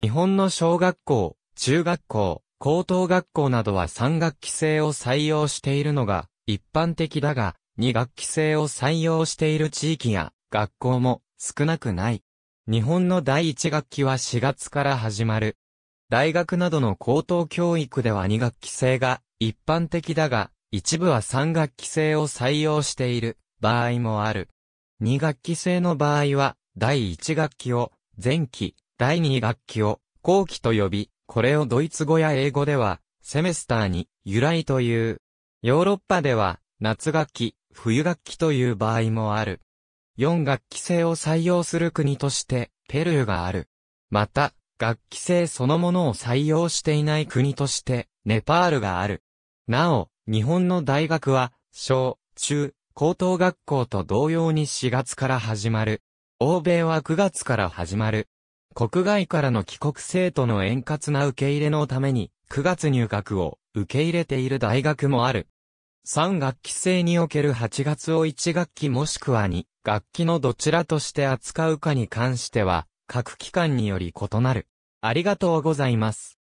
日本の小学校、中学校、高等学校などは3学期制を採用しているのが一般的だが、2学期制を採用している地域や学校も少なくない。日本の第1学期は4月から始まる。大学などの高等教育では2学期制が一般的だが、一部は3学期制を採用している場合もある。2学期制の場合は、第1学期を前期、第2学期を後期と呼び、これをドイツ語や英語では、セメスターに由来という。ヨーロッパでは、夏学期、冬学期という場合もある。4学期制を採用する国として、ペルーがある。また、学期制そのものを採用していない国として、ネパールがある。なお、日本の大学は、小、中、高等学校と同様に4月から始まる。欧米は9月から始まる。国外からの帰国生徒の円滑な受け入れのために、9月入学を受け入れている大学もある。3学期制における8月を1学期もしくは2学期のどちらとして扱うかに関しては、各機関により異なる。ありがとうございます。